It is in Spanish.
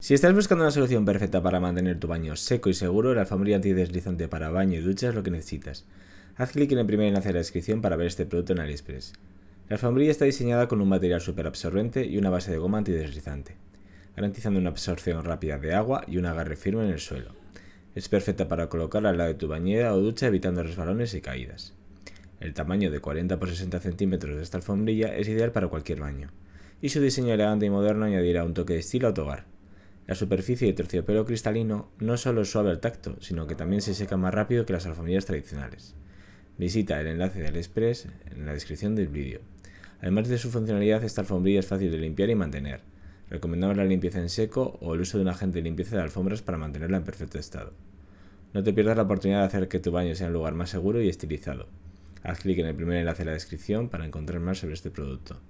Si estás buscando una solución perfecta para mantener tu baño seco y seguro, la alfombrilla antideslizante para baño y ducha es lo que necesitas. Haz clic en el primer enlace de la descripción para ver este producto en AliExpress. La alfombrilla está diseñada con un material superabsorbente y una base de goma antideslizante, garantizando una absorción rápida de agua y un agarre firme en el suelo. Es perfecta para colocar al lado de tu bañera o ducha evitando resbalones y caídas. El tamaño de 40 x 60 centímetros de esta alfombrilla es ideal para cualquier baño, y su diseño elegante y moderno añadirá un toque de estilo a tu hogar. La superficie de terciopelo cristalino no solo es suave al tacto, sino que también se seca más rápido que las alfombrillas tradicionales. Visita el enlace de Aliexpress en la descripción del vídeo. Además de su funcionalidad, esta alfombrilla es fácil de limpiar y mantener. Recomendamos la limpieza en seco o el uso de un agente de limpieza de alfombras para mantenerla en perfecto estado. No te pierdas la oportunidad de hacer que tu baño sea un lugar más seguro y estilizado. Haz clic en el primer enlace de la descripción para encontrar más sobre este producto.